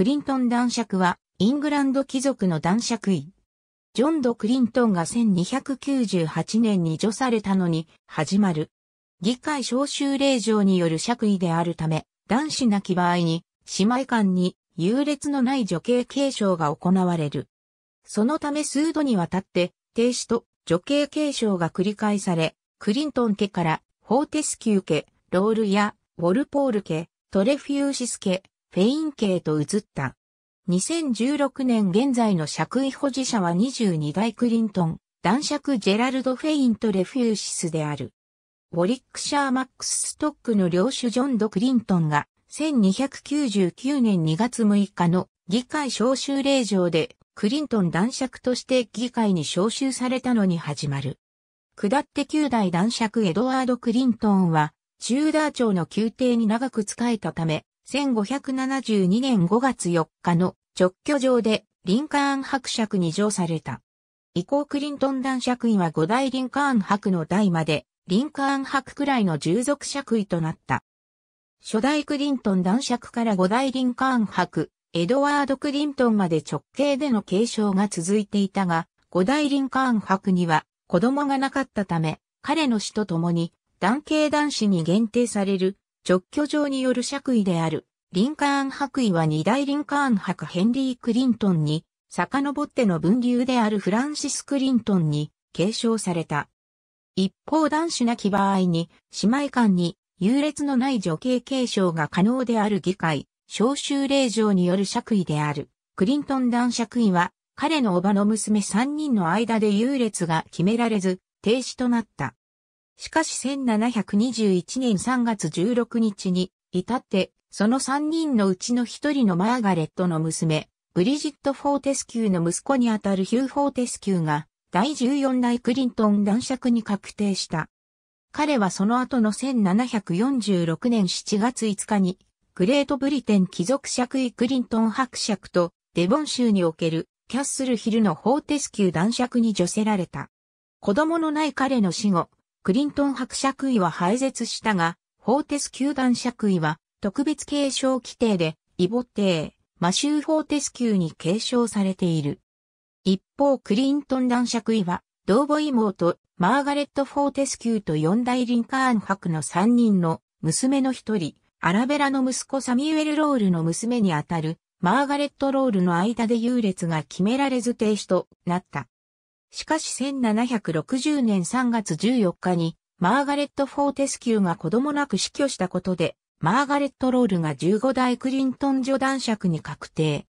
クリントン男爵は、イングランド貴族の男爵位。ジョン・ド・クリントンが1298年に除されたのに、始まる。議会招集令状による爵位であるため、男子なき場合に、姉妹間に優劣のない女系継承が行われる。そのため数度にわたって、停止と女系継承が繰り返され、クリントン家から、フォーテスキュー家、ロールや、ウォルポール家、トレフューシス家、フェイン系と移った。2016年現在の爵位保持者は22代クリントン、男爵ジェラルド・フェインとレフューシスである。ウォリックシャー・マックス・ストックの領主ジョン・ド・クリントンが、1299年2月6日の議会招集令状で、クリントン男爵として議会に招集されたのに始まる。下って9代男爵エドワード・クリントンは、チューダー朝の宮廷に長く仕えたため、1572年5月4日の直居場でリンカーン伯爵に上された。以降クリントン男爵位は5代リンカーン伯の代まで、リンカーン伯くらいの従属爵位となった。初代クリントン男爵から5代リンカーン伯、エドワード・クリントンまで直系での継承が続いていたが、5代リンカーン伯には子供がなかったため、彼の死と共に男系男子に限定される直居上による爵位である、リンカーン伯位は二大リンカーン伯ヘンリー・クリントンに、遡っての分流であるフランシス・クリントンに継承された。一方男子なき場合に、姉妹間に優劣のない女系継承が可能である議会、召集令状による爵位である、クリントン男爵位は、彼の叔母の娘三人の間で優劣が決められず、停止となった。しかし1721年3月16日に至って、その3人のうちの1人のマーガレットの娘、ブリジット・フォーテスキューの息子にあたるヒュー・フォーテスキューが、第14代クリントン男爵に確定した。彼はその後の1746年7月5日に、グレートブリテン貴族爵位クリントン伯爵と、デボン州におけるキャッスルヒルのフォーテスキュー男爵に除せられた。子供のない彼の死後、クリントン伯爵位は廃絶したが、法ス球団爵位は特別継承規定で、イボ帝、マシュー・フォーテス級に継承されている。一方、クリントン男爵位は、同母妹、マーガレット・フォーテス級と四大リンカーン伯の三人の娘の一人、アラベラの息子サミュエル・ロールの娘にあたる、マーガレット・ロールの間で優劣が決められず停止となった。しかし1760年3月14日に、マーガレット・フォーテスキューが子供なく死去したことで、マーガレット・ロールが15代クリントン女男爵に確定。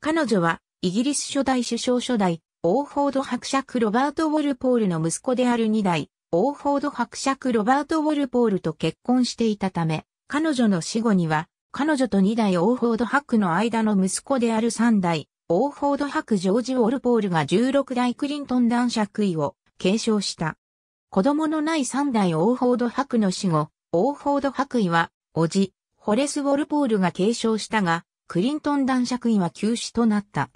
彼女は、イギリス初代首相初代、オーフォード伯爵ロバート・ウォルポールの息子である2代、オーフォード伯爵ロバート・ウォルポールと結婚していたため、彼女の死後には、彼女と2代オーフォード伯の間の息子である3代、オーフォード伯ジョージ・ウォルポールが16代クリントン男爵位を継承した。子供のない3代オーフォード伯の死後、オーフォード伯位は、叔父、ホレス・ウォルポールが継承したが、クリントン男爵位は休止となった。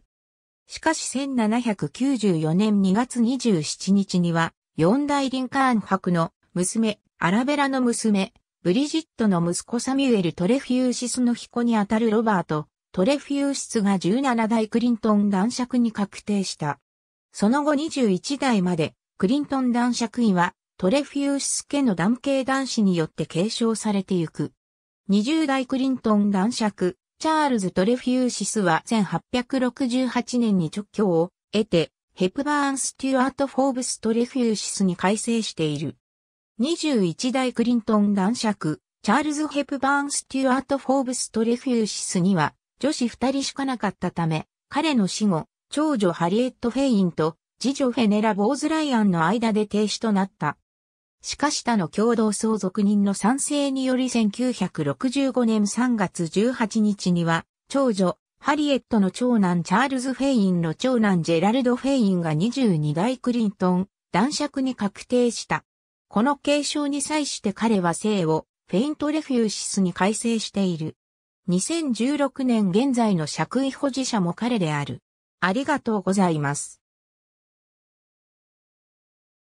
しかし1794年2月27日には、4代リンカーン伯の娘、アラベラの娘、ブリジットの息子サミュエル・トレフユューシスの彦にあたるロバート、トレフィウスが17代クリントン男爵に確定した。その後21代まで、クリントン男爵位は、トレフィウス家の男系男子によって継承されてゆく。20代クリントン男爵、チャールズ・トレフィウシスは1868年に直教を得て、ヘプバーン・スチュアート・フォーブス・トレフィウシスに改正している。21代クリントン男爵、チャールズ・ヘプバーン・スチュアート・フォーブス・トレフィウシスには、女子二人しかなかったため、彼の死後、長女ハリエット・フェインと次女フェネラ・ボーズライアンの間で停止となった。しかし他の共同相続人の賛成により1965年3月18日には、長女、ハリエットの長男チャールズ・フェインの長男ジェラルド・フェインが22代クリントン、男爵に確定した。この継承に際して彼は姓をフェイント・レフューシスに改正している。2016年現在の爵位保持者も彼である。ありがとうございます。